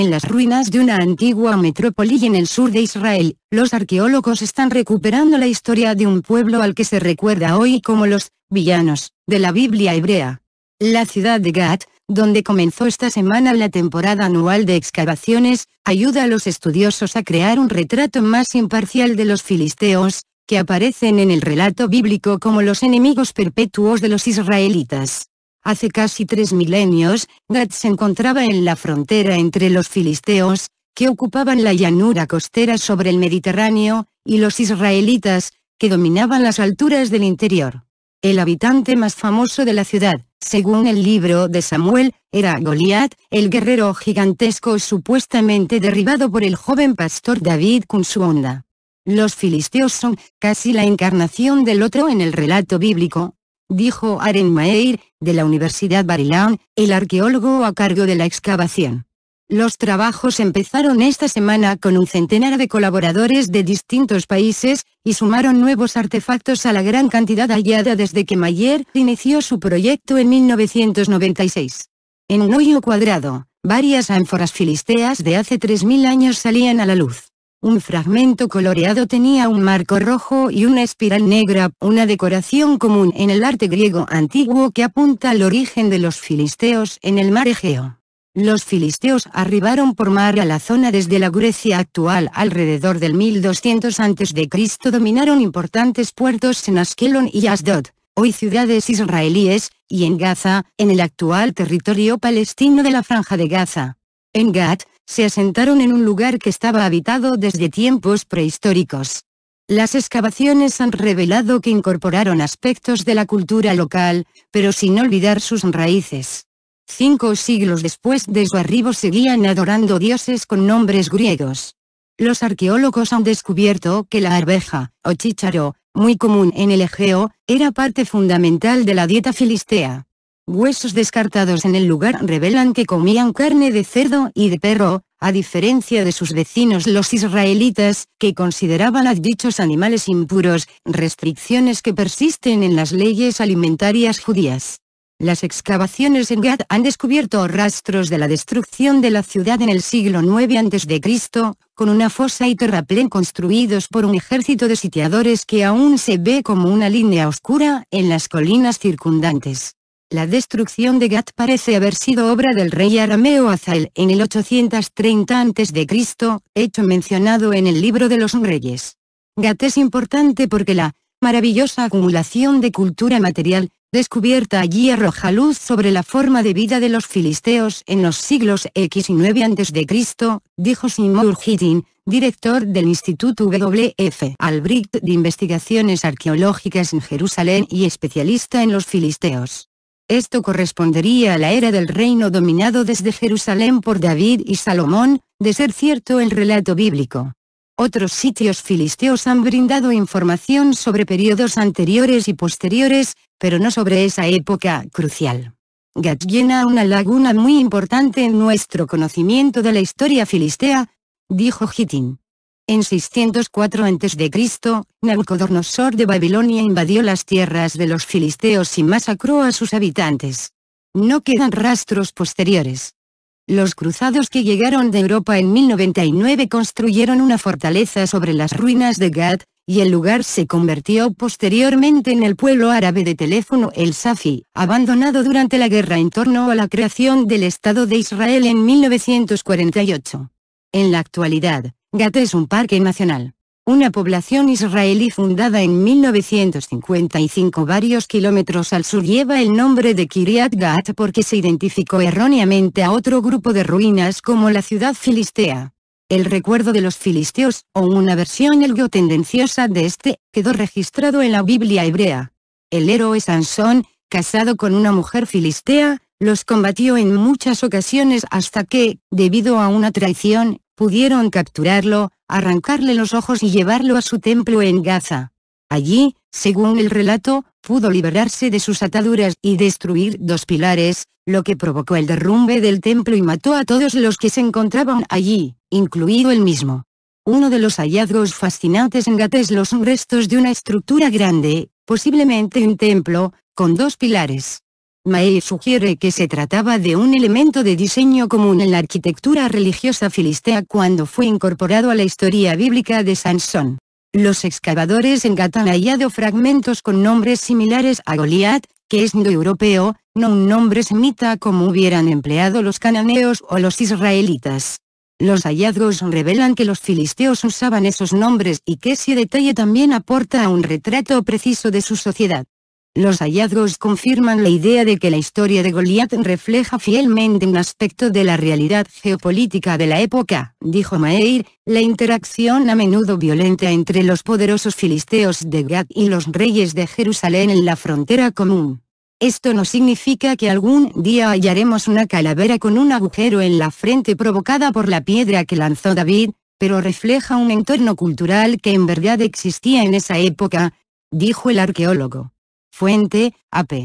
en las ruinas de una antigua metrópoli en el sur de Israel, los arqueólogos están recuperando la historia de un pueblo al que se recuerda hoy como los villanos de la Biblia hebrea. La ciudad de Gat, donde comenzó esta semana la temporada anual de excavaciones, ayuda a los estudiosos a crear un retrato más imparcial de los filisteos, que aparecen en el relato bíblico como los enemigos perpetuos de los israelitas. Hace casi tres milenios, Gad se encontraba en la frontera entre los filisteos, que ocupaban la llanura costera sobre el Mediterráneo, y los israelitas, que dominaban las alturas del interior. El habitante más famoso de la ciudad, según el libro de Samuel, era Goliat, el guerrero gigantesco supuestamente derribado por el joven pastor David con su onda. Los filisteos son casi la encarnación del otro en el relato bíblico, dijo Aren Mayer, de la Universidad Barilán, el arqueólogo a cargo de la excavación. Los trabajos empezaron esta semana con un centenar de colaboradores de distintos países, y sumaron nuevos artefactos a la gran cantidad hallada desde que Mayer inició su proyecto en 1996. En un hoyo cuadrado, varias ánforas filisteas de hace 3.000 años salían a la luz. Un fragmento coloreado tenía un marco rojo y una espiral negra, una decoración común en el arte griego antiguo que apunta al origen de los filisteos en el mar Egeo. Los filisteos arribaron por mar a la zona desde la Grecia actual alrededor del 1200 a.C. dominaron importantes puertos en Askelon y Asdod, hoy ciudades israelíes, y en Gaza, en el actual territorio palestino de la Franja de Gaza. En Gat, se asentaron en un lugar que estaba habitado desde tiempos prehistóricos. Las excavaciones han revelado que incorporaron aspectos de la cultura local, pero sin olvidar sus raíces. Cinco siglos después de su arribo seguían adorando dioses con nombres griegos. Los arqueólogos han descubierto que la arveja, o chícharo, muy común en el Egeo, era parte fundamental de la dieta filistea. Huesos descartados en el lugar revelan que comían carne de cerdo y de perro, a diferencia de sus vecinos los israelitas, que consideraban a dichos animales impuros, restricciones que persisten en las leyes alimentarias judías. Las excavaciones en Gad han descubierto rastros de la destrucción de la ciudad en el siglo IX a.C., con una fosa y terraplén construidos por un ejército de sitiadores que aún se ve como una línea oscura en las colinas circundantes. La destrucción de Gat parece haber sido obra del rey arameo Azael en el 830 a.C., hecho mencionado en el libro de los reyes. Gat es importante porque la maravillosa acumulación de cultura material, descubierta allí arroja luz sobre la forma de vida de los filisteos en los siglos X y 9 a.C., dijo Simur Hittin, director del Instituto WF Albright de Investigaciones Arqueológicas en Jerusalén y especialista en los filisteos. Esto correspondería a la era del reino dominado desde Jerusalén por David y Salomón, de ser cierto el relato bíblico. Otros sitios filisteos han brindado información sobre periodos anteriores y posteriores, pero no sobre esa época crucial. Gat llena una laguna muy importante en nuestro conocimiento de la historia filistea, dijo Hittin. En 604 a.C., Nabucodonosor de Babilonia invadió las tierras de los filisteos y masacró a sus habitantes. No quedan rastros posteriores. Los cruzados que llegaron de Europa en 1099 construyeron una fortaleza sobre las ruinas de Gad, y el lugar se convirtió posteriormente en el pueblo árabe de teléfono El Safi, abandonado durante la guerra en torno a la creación del Estado de Israel en 1948. En la actualidad, Gat es un parque nacional. Una población israelí fundada en 1955 varios kilómetros al sur lleva el nombre de Kiryat Gat porque se identificó erróneamente a otro grupo de ruinas como la ciudad filistea. El recuerdo de los filisteos, o una versión algo tendenciosa de este, quedó registrado en la Biblia hebrea. El héroe Sansón, casado con una mujer filistea, los combatió en muchas ocasiones hasta que, debido a una traición, pudieron capturarlo, arrancarle los ojos y llevarlo a su templo en Gaza. Allí, según el relato, pudo liberarse de sus ataduras y destruir dos pilares, lo que provocó el derrumbe del templo y mató a todos los que se encontraban allí, incluido él mismo. Uno de los hallazgos fascinantes en Gates es los restos de una estructura grande, posiblemente un templo, con dos pilares. May sugiere que se trataba de un elemento de diseño común en la arquitectura religiosa filistea cuando fue incorporado a la historia bíblica de Sansón. Los excavadores en Gat han hallado fragmentos con nombres similares a Goliat, que es neo-europeo, no un nombre semita como hubieran empleado los cananeos o los israelitas. Los hallazgos revelan que los filisteos usaban esos nombres y que ese detalle también aporta a un retrato preciso de su sociedad. Los hallazgos confirman la idea de que la historia de Goliat refleja fielmente un aspecto de la realidad geopolítica de la época, dijo Maeir, la interacción a menudo violenta entre los poderosos filisteos de Gad y los reyes de Jerusalén en la frontera común. Esto no significa que algún día hallaremos una calavera con un agujero en la frente provocada por la piedra que lanzó David, pero refleja un entorno cultural que en verdad existía en esa época, dijo el arqueólogo. Fuente AP.